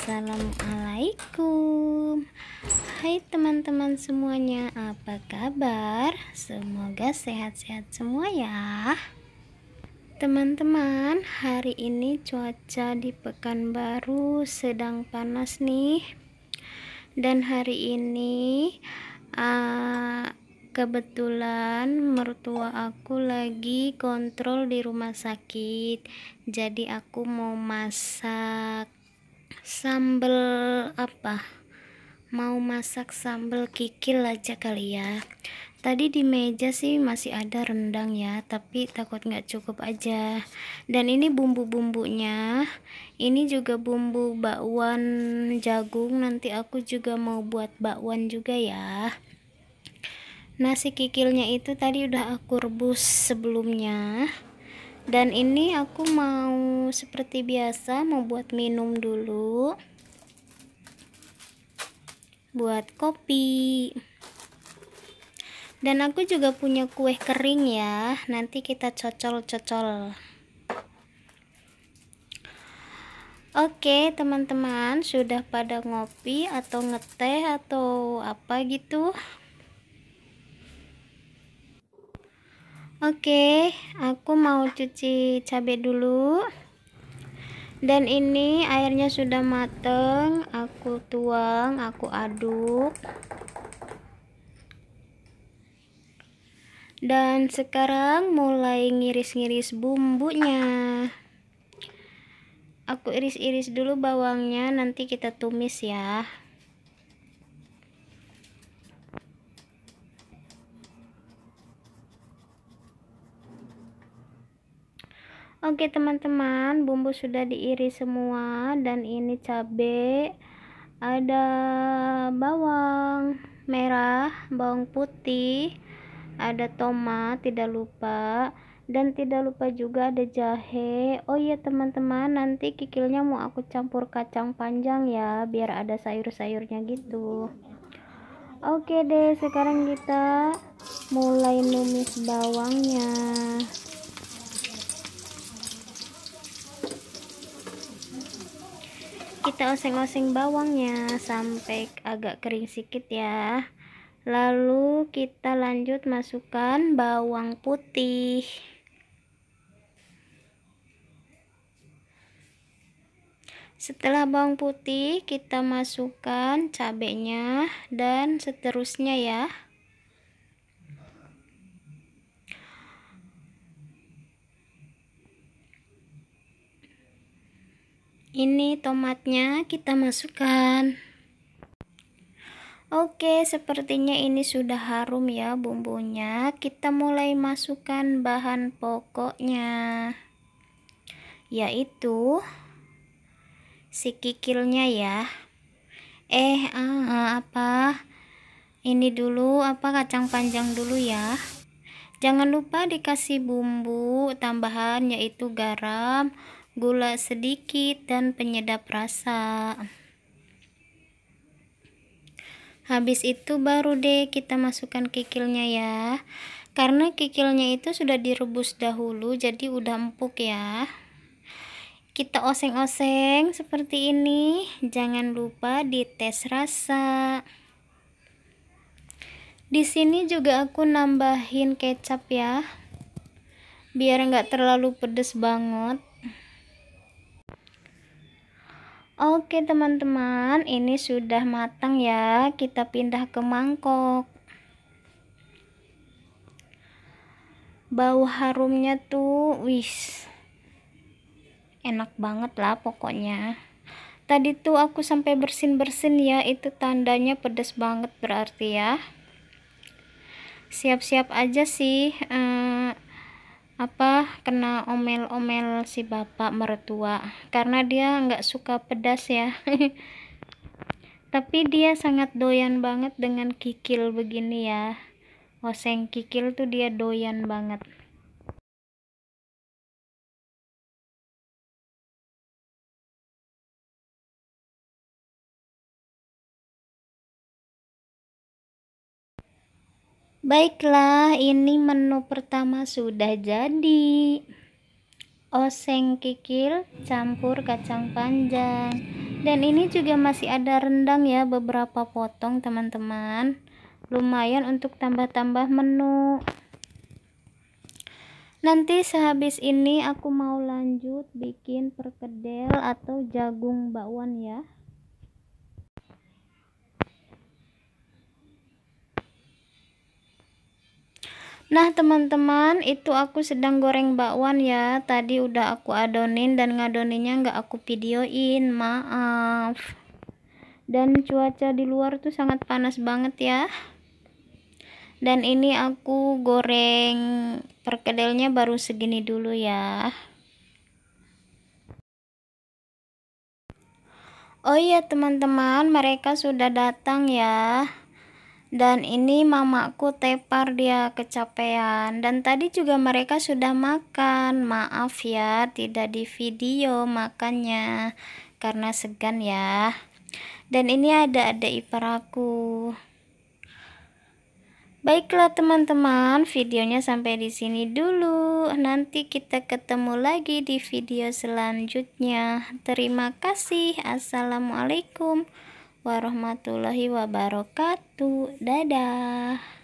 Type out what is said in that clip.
Assalamualaikum Hai teman-teman semuanya Apa kabar? Semoga sehat-sehat semua ya Teman-teman Hari ini cuaca di Pekanbaru Sedang panas nih Dan hari ini uh, kebetulan mertua aku lagi kontrol di rumah sakit jadi aku mau masak sambal apa mau masak sambal kikil aja kali ya tadi di meja sih masih ada rendang ya tapi takut nggak cukup aja dan ini bumbu-bumbunya ini juga bumbu bakwan jagung nanti aku juga mau buat bakwan juga ya nasi kikilnya itu tadi udah aku rebus sebelumnya dan ini aku mau seperti biasa mau buat minum dulu buat kopi dan aku juga punya kue kering ya nanti kita cocol-cocol Oke teman-teman sudah pada ngopi atau ngeteh atau apa gitu Oke, aku mau cuci cabai dulu. Dan ini airnya sudah mateng, aku tuang, aku aduk. Dan sekarang mulai ngiris-ngiris bumbunya. Aku iris-iris dulu bawangnya, nanti kita tumis ya. oke teman-teman bumbu sudah diiris semua dan ini cabe ada bawang merah bawang putih ada tomat tidak lupa dan tidak lupa juga ada jahe oh iya teman-teman nanti kikilnya mau aku campur kacang panjang ya biar ada sayur-sayurnya gitu oke deh sekarang kita mulai numis bawangnya kita oseng-oseng bawangnya sampai agak kering sedikit ya lalu kita lanjut masukkan bawang putih setelah bawang putih kita masukkan cabenya dan seterusnya ya ini tomatnya kita masukkan Oke sepertinya ini sudah harum ya bumbunya kita mulai masukkan bahan pokoknya yaitu si kikilnya ya eh ah, ah, apa ini dulu apa kacang panjang dulu ya jangan lupa dikasih bumbu tambahan yaitu garam gula sedikit dan penyedap rasa habis itu baru deh kita masukkan kikilnya ya karena kikilnya itu sudah direbus dahulu jadi udah empuk ya kita oseng-oseng seperti ini jangan lupa dites rasa di sini juga aku nambahin kecap ya biar nggak terlalu pedes banget Oke teman-teman ini sudah matang ya kita pindah ke mangkok bau harumnya tuh wis enak banget lah pokoknya tadi tuh aku sampai bersin-bersin ya itu tandanya pedas banget berarti ya siap-siap aja sih eh, kena omel-omel si bapak mertua karena dia nggak suka pedas ya tapi dia sangat doyan banget dengan kikil begini ya oseng kikil tuh dia doyan banget Baiklah, ini menu pertama sudah jadi. Oseng kikil campur kacang panjang. Dan ini juga masih ada rendang ya, beberapa potong teman-teman. Lumayan untuk tambah-tambah menu. Nanti sehabis ini aku mau lanjut bikin perkedel atau jagung bakwan ya. Nah teman-teman itu aku sedang goreng bakwan ya Tadi udah aku adonin dan ngadoninnya nggak aku videoin maaf Dan cuaca di luar tuh sangat panas banget ya Dan ini aku goreng perkedelnya baru segini dulu ya Oh iya teman-teman mereka sudah datang ya dan ini mamaku tepar dia kecapean dan tadi juga mereka sudah makan maaf ya tidak di video makannya karena segan ya dan ini ada ada ipar aku Baiklah teman-teman, videonya sampai di sini dulu. Nanti kita ketemu lagi di video selanjutnya. Terima kasih. Assalamualaikum warahmatullahi wabarakatuh. Dadah.